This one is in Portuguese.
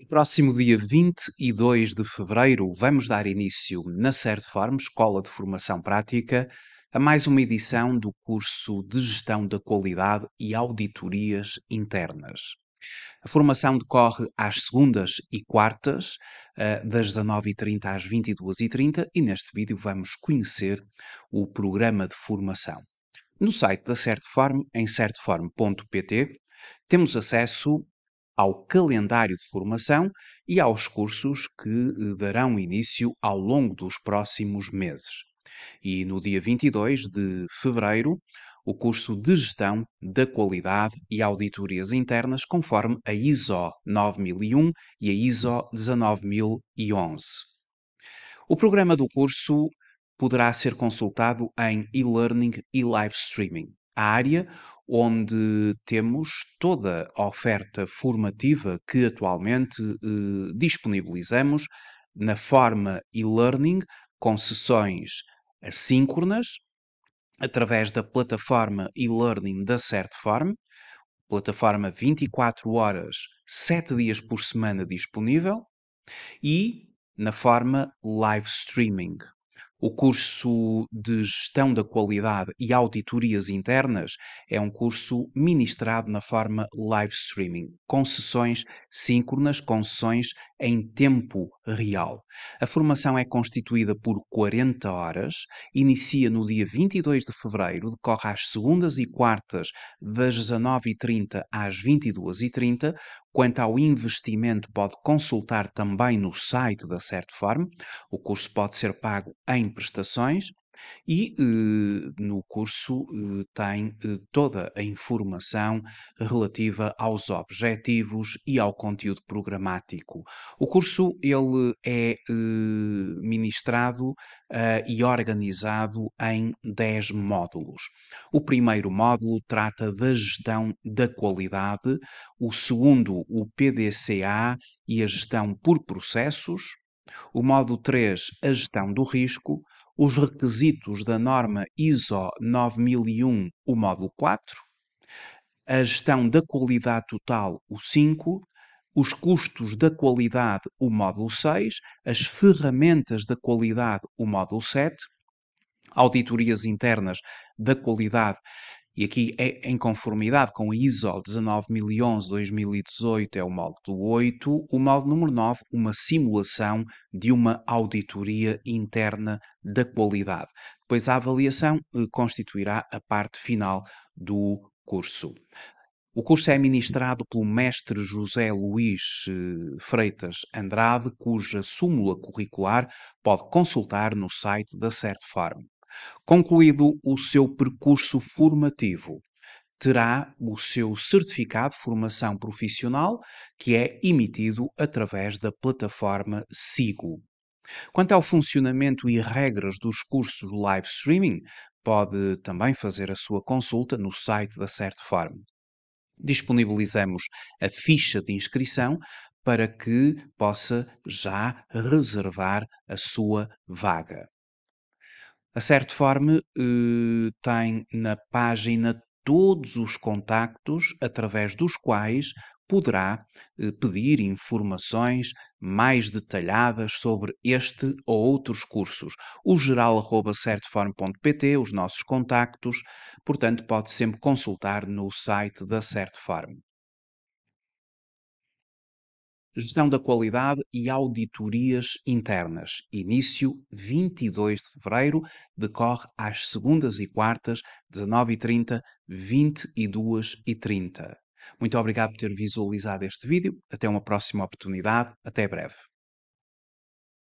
No próximo dia 22 de fevereiro, vamos dar início na Certform, Escola de Formação Prática, a mais uma edição do curso de Gestão da Qualidade e Auditorias Internas. A formação decorre às segundas e quartas, eh, das 19h30 às 22h30, e neste vídeo vamos conhecer o programa de formação. No site da Certform, em certform.pt, temos acesso ao calendário de formação e aos cursos que eh, darão início ao longo dos próximos meses. E no dia 22 de fevereiro, o curso de Gestão da Qualidade e Auditorias Internas, conforme a ISO 9001 e a ISO 19011. O programa do curso poderá ser consultado em e-learning e live streaming. A área onde temos toda a oferta formativa que atualmente eh, disponibilizamos na forma e-learning, com sessões assíncronas, através da plataforma e-learning da Certform, plataforma 24 horas, 7 dias por semana disponível, e na forma live streaming, o curso de Gestão da Qualidade e Auditorias Internas é um curso ministrado na forma live streaming, com sessões síncronas, com sessões em tempo real. A formação é constituída por 40 horas, inicia no dia 22 de fevereiro, decorre às segundas e quartas, das 19h30 às 22h30. Quanto ao investimento, pode consultar também no site da Forma. O curso pode ser pago em prestações e eh, no curso eh, tem eh, toda a informação relativa aos objetivos e ao conteúdo programático. O curso ele é ministrado e organizado em 10 módulos. O primeiro módulo trata da gestão da qualidade, o segundo o PDCA e a gestão por processos, o módulo 3 a gestão do risco, os requisitos da norma ISO 9001, o módulo 4, a gestão da qualidade total, o 5, os custos da qualidade, o módulo 6, as ferramentas da qualidade, o módulo 7, auditorias internas da qualidade e aqui é em conformidade com a ISO 19011-2018, é o módulo do 8, o módulo número 9, uma simulação de uma auditoria interna da qualidade. Depois a avaliação eh, constituirá a parte final do curso. O curso é ministrado pelo mestre José Luís eh, Freitas Andrade, cuja súmula curricular pode consultar no site da Certfarm. Concluído o seu percurso formativo, terá o seu certificado de formação profissional, que é emitido através da plataforma SIGO. Quanto ao funcionamento e regras dos cursos live streaming, pode também fazer a sua consulta no site da Certform. Disponibilizamos a ficha de inscrição para que possa já reservar a sua vaga. A Certform uh, eh, tem na página todos os contactos através dos quais poderá eh, pedir informações mais detalhadas sobre este ou outros cursos. O geral.certform.pt, os nossos contactos, portanto, pode sempre consultar no site da Certform gestão da qualidade e auditorias internas. Início 22 de fevereiro, decorre às segundas e quartas, 19h30, 22h30. Muito obrigado por ter visualizado este vídeo. Até uma próxima oportunidade. Até breve.